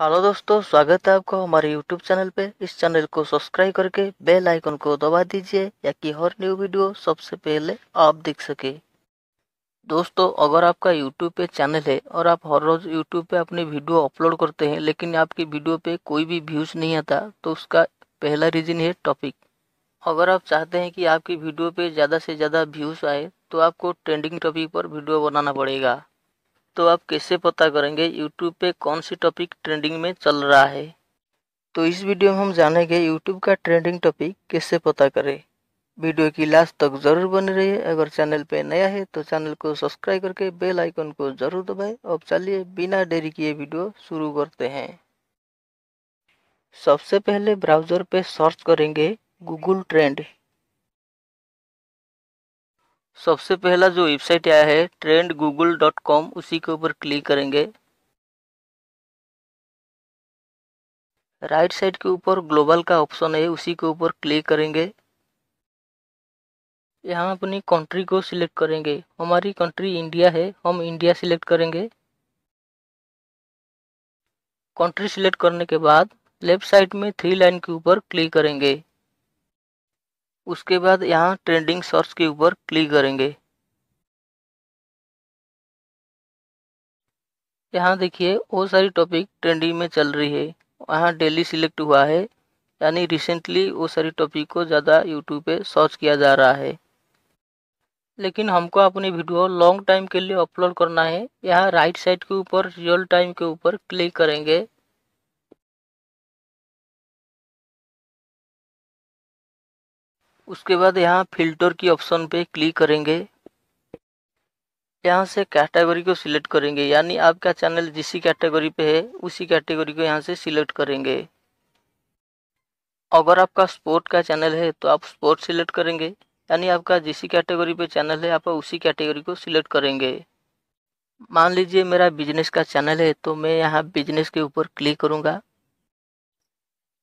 hello दोस्तों स्वागत है आपको हमारे यूट्यूब चैनल पे इस चैनल को सब्सक्राइब करके बेल आइकन को दबा दीजिए ताकि हर न्यू वीडियो सबसे पहले आप देख सके दोस्तों अगर आपका यूट्यूब पे चैनल है और आप हर रोज़ यूट्यूब पे अपनी वीडियो अपलोड करते हैं लेकिन आपकी वीडियो पे कोई भी व्यूज़ नहीं आता तो उसका पहला रीज़न है टॉपिक अगर आप चाहते हैं कि आपकी वीडियो पर ज़्यादा से ज़्यादा व्यूज़ आए तो आपको ट्रेंडिंग टॉपिक पर वीडियो बनाना पड़ेगा तो आप कैसे पता करेंगे यूट्यूब पे कौन सी टॉपिक ट्रेंडिंग में चल रहा है तो इस वीडियो में हम जानेंगे यूट्यूब का ट्रेंडिंग टॉपिक कैसे पता करें वीडियो की लास्ट तक ज़रूर बने रहिए अगर चैनल पे नया है तो चैनल को सब्सक्राइब करके बेल आइकन को ज़रूर दबाएं और चलिए बिना देरी किए वीडियो शुरू करते हैं सबसे पहले ब्राउज़र पे सर्च करेंगे गूगल ट्रेंड सबसे पहला जो वेबसाइट आया है ट्रेंड गूगल डॉट कॉम उसी के ऊपर क्लिक करेंगे राइट साइड के ऊपर ग्लोबल का ऑप्शन है उसी के ऊपर क्लिक करेंगे यहाँ अपनी कंट्री को सिलेक्ट करेंगे हमारी कंट्री इंडिया है हम इंडिया सिलेक्ट करेंगे कंट्री सिलेक्ट करने के बाद लेफ्ट साइड में थ्री लाइन के ऊपर क्लिक करेंगे उसके बाद यहाँ ट्रेंडिंग सर्च के ऊपर क्लिक करेंगे यहाँ देखिए वो सारी टॉपिक ट्रेंडिंग में चल रही है यहाँ डेली सिलेक्ट हुआ है यानी रिसेंटली वो सारी टॉपिक को ज़्यादा यूट्यूब पे सर्च किया जा रहा है लेकिन हमको अपनी वीडियो लॉन्ग टाइम के लिए अपलोड करना है यहाँ राइट साइड के ऊपर रियल टाइम के ऊपर क्लिक करेंगे उसके बाद यहाँ फिल्टर की ऑप्शन पे क्लिक करेंगे यहाँ से कैटेगरी को सिलेक्ट करेंगे यानी आपका चैनल जिस कैटेगरी पे है उसी कैटेगरी को यहाँ से सिलेक्ट करेंगे अगर आपका स्पोर्ट का चैनल है तो आप स्पोर्ट सिलेक्ट करेंगे यानी आपका जिस कैटेगरी पे चैनल है आप उसी कैटेगरी को सिलेक्ट करेंगे मान लीजिए मेरा बिजनेस का चैनल है तो मैं यहाँ बिजनेस के ऊपर क्लिक करूँगा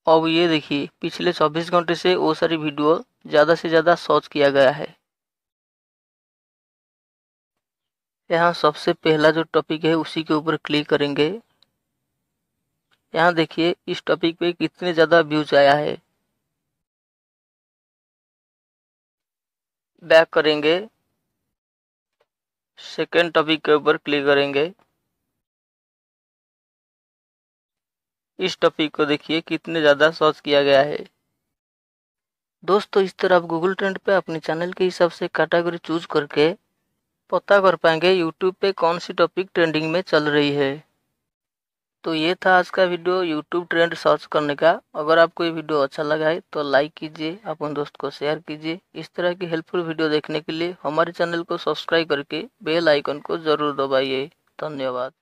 अब ये देखिए पिछले 24 घंटे से वो सारी वीडियो ज़्यादा से ज़्यादा सर्च किया गया है यहाँ सबसे पहला जो टॉपिक है उसी के ऊपर क्लिक करेंगे यहाँ देखिए इस टॉपिक पे कितने ज़्यादा व्यूज आया है बैक करेंगे सेकेंड टॉपिक के ऊपर क्लिक करेंगे इस टॉपिक को देखिए कितने ज़्यादा सर्च किया गया है दोस्तों इस तरह आप गूगल ट्रेंड पे अपने चैनल के हिसाब से कैटेगरी चूज करके पता कर पाएंगे यूट्यूब पे कौन सी टॉपिक ट्रेंडिंग में चल रही है तो ये था आज का वीडियो यूट्यूब ट्रेंड सर्च करने का अगर आपको ये वीडियो अच्छा लगा है तो लाइक कीजिए अपने दोस्त को शेयर कीजिए इस तरह की हेल्पफुल वीडियो देखने के लिए हमारे चैनल को सब्सक्राइब करके बेल आइकन को ज़रूर दबाइए धन्यवाद